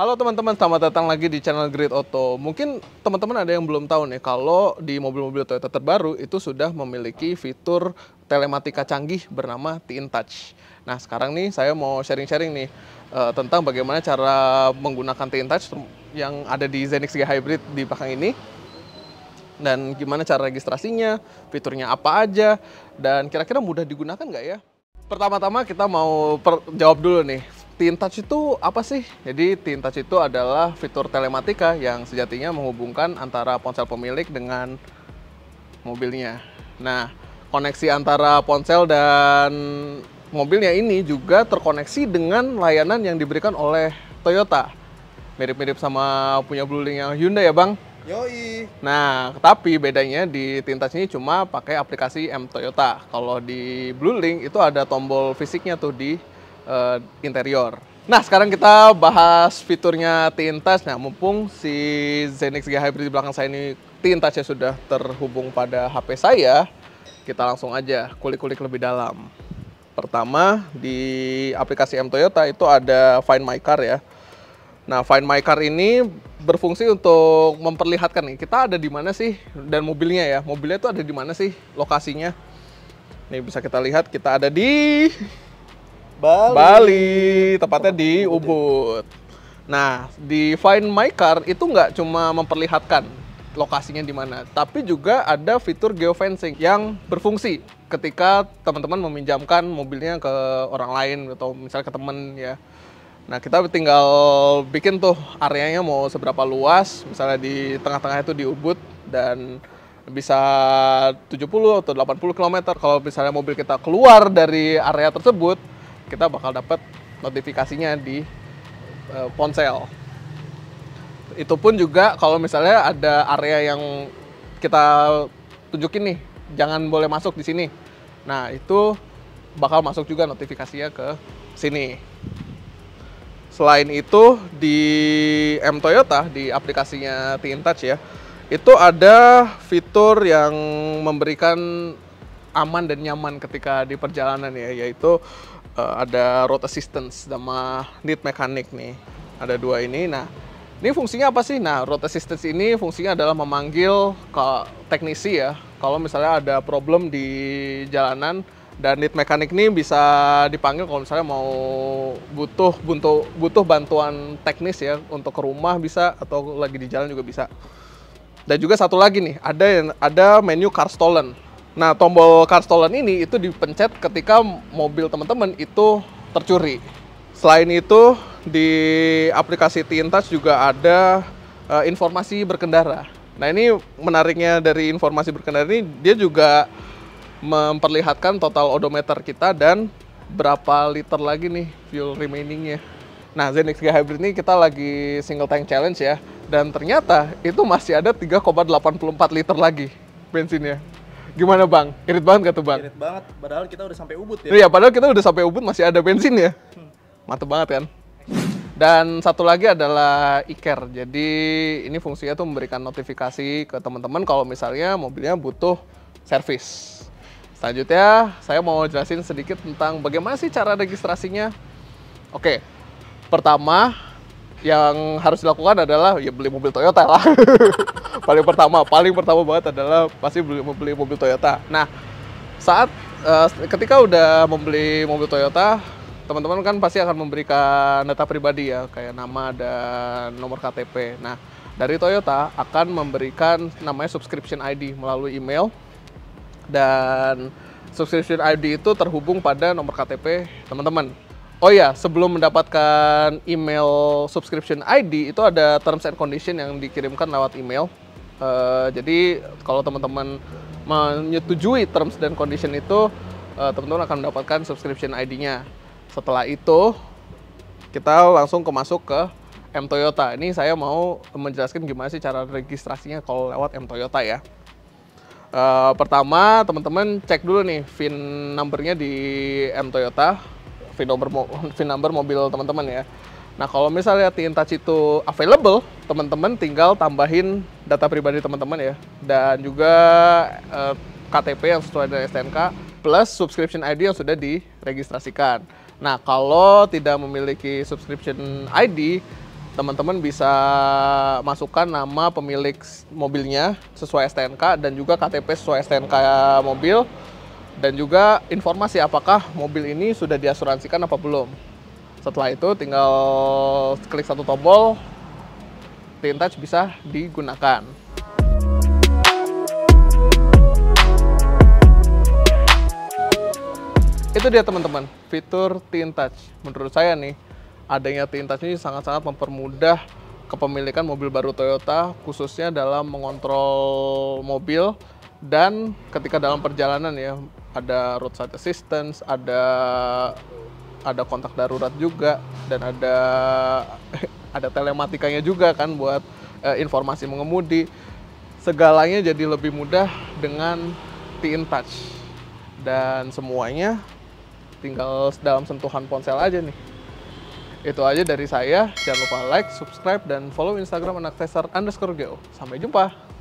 Halo teman-teman, selamat datang lagi di channel Great Auto. Mungkin teman-teman ada yang belum tahu nih, kalau di mobil-mobil Toyota terbaru itu sudah memiliki fitur telematika canggih bernama t Touch. Nah sekarang nih saya mau sharing-sharing nih uh, tentang bagaimana cara menggunakan t Touch yang ada di Zenix G Hybrid di belakang ini. Dan gimana cara registrasinya, fiturnya apa aja, dan kira-kira mudah digunakan nggak ya? Pertama-tama kita mau jawab dulu nih, Teen Touch itu apa sih? Jadi Teen Touch itu adalah fitur telematika yang sejatinya menghubungkan antara ponsel pemilik dengan mobilnya. Nah, koneksi antara ponsel dan mobilnya ini juga terkoneksi dengan layanan yang diberikan oleh Toyota. Mirip-mirip sama punya Blue Link yang Hyundai ya, Bang? Yoi. Nah, tapi bedanya di Tintas ini cuma pakai aplikasi M Toyota. Kalau di Blue Link itu ada tombol fisiknya tuh di uh, interior. Nah, sekarang kita bahas fiturnya tintas. Nah, mumpung si Zenix G Hybrid di belakang saya ini tintasnya sudah terhubung pada HP saya, kita langsung aja kulik-kulik lebih dalam. Pertama, di aplikasi M Toyota itu ada Find My Car ya. Nah, Find My Car ini berfungsi untuk memperlihatkan nih, kita ada di mana sih dan mobilnya ya. Mobilnya itu ada di mana sih lokasinya. Nih bisa kita lihat kita ada di Bali. Bali, tepatnya di Ubud. Nah, di Find My Car itu nggak cuma memperlihatkan lokasinya di mana, tapi juga ada fitur geofencing yang berfungsi ketika teman-teman meminjamkan mobilnya ke orang lain atau misalnya ke teman ya. Nah, kita tinggal bikin tuh areanya mau seberapa luas, misalnya di tengah-tengah itu di Ubud dan bisa 70 atau 80 km. Kalau misalnya mobil kita keluar dari area tersebut, kita bakal dapat notifikasinya di uh, ponsel. Itu pun juga kalau misalnya ada area yang kita tunjukin nih, jangan boleh masuk di sini. Nah, itu bakal masuk juga notifikasinya ke sini. Selain itu di M Toyota di aplikasinya T intouch ya, itu ada fitur yang memberikan aman dan nyaman ketika di perjalanan ya, yaitu uh, ada road assistance sama lead mechanic nih. Ada dua ini. Nah, ini fungsinya apa sih? Nah, road assistance ini fungsinya adalah memanggil ke teknisi ya. Kalau misalnya ada problem di jalanan dan lead mechanic ini bisa dipanggil kalau misalnya mau butuh butuh butuh bantuan teknis ya untuk ke rumah bisa atau lagi di jalan juga bisa. Dan juga satu lagi nih, ada ada menu car stolen. Nah, tombol car stolen ini itu dipencet ketika mobil teman-teman itu tercuri. Selain itu, di aplikasi Tintas juga ada e, informasi berkendara. Nah, ini menariknya dari informasi berkendara ini, dia juga memperlihatkan total odometer kita dan berapa liter lagi nih fuel remainingnya. Nah, Zenix G Hybrid ini kita lagi single tank challenge ya. Dan ternyata itu masih ada 3,84 liter lagi bensinnya. Gimana bang? Irit banget gak tuh bang? Irit banget, padahal kita udah sampai Ubud ya? Iya, padahal kita udah sampai Ubud masih ada bensin ya. Hmm. Mantep banget kan? Dan satu lagi adalah iker, Jadi ini fungsinya tuh memberikan notifikasi ke teman-teman kalau misalnya mobilnya butuh servis. Selanjutnya, saya mau jelasin sedikit tentang bagaimana sih cara registrasinya. Oke, pertama yang harus dilakukan adalah ya beli mobil Toyota lah. paling pertama, paling pertama banget adalah pasti beli membeli mobil Toyota. Nah, saat uh, ketika udah membeli mobil Toyota, teman-teman kan pasti akan memberikan data pribadi ya, kayak nama dan nomor KTP. Nah, dari Toyota akan memberikan namanya subscription ID melalui email dan subscription ID itu terhubung pada nomor KTP teman-teman. Oh iya, sebelum mendapatkan email subscription ID itu ada terms and condition yang dikirimkan lewat email. Uh, jadi kalau teman-teman menyetujui terms dan condition itu, uh, teman-teman akan mendapatkan subscription ID-nya. Setelah itu kita langsung ke masuk ke M Toyota. Ini saya mau menjelaskan gimana sih cara registrasinya kalau lewat M Toyota ya. Uh, pertama, teman-teman cek dulu nih VIN numbernya di M Toyota VIN number, VIN number mobil teman-teman ya. Nah, kalau misalnya Teen Touch itu available, teman-teman tinggal tambahin data pribadi teman-teman ya. Dan juga eh, KTP yang sesuai dengan STNK, plus subscription ID yang sudah diregistrasikan. Nah, kalau tidak memiliki subscription ID, teman-teman bisa masukkan nama pemilik mobilnya sesuai STNK dan juga KTP sesuai STNK mobil dan juga informasi apakah mobil ini sudah diasuransikan apa belum. Setelah itu tinggal klik satu tombol, Tintouch bisa digunakan. Itu dia teman-teman, fitur Tintouch. Menurut saya nih, adanya Tintouch ini sangat-sangat mempermudah kepemilikan mobil baru Toyota, khususnya dalam mengontrol mobil dan ketika dalam perjalanan ya ada roadside assistance, ada ada kontak darurat juga dan ada ada telematikanya juga kan buat uh, informasi mengemudi. Segalanya jadi lebih mudah dengan T-in touch. Dan semuanya tinggal dalam sentuhan ponsel aja nih. Itu aja dari saya. Jangan lupa like, subscribe, dan follow Instagram anak tester underscore geo. Sampai jumpa.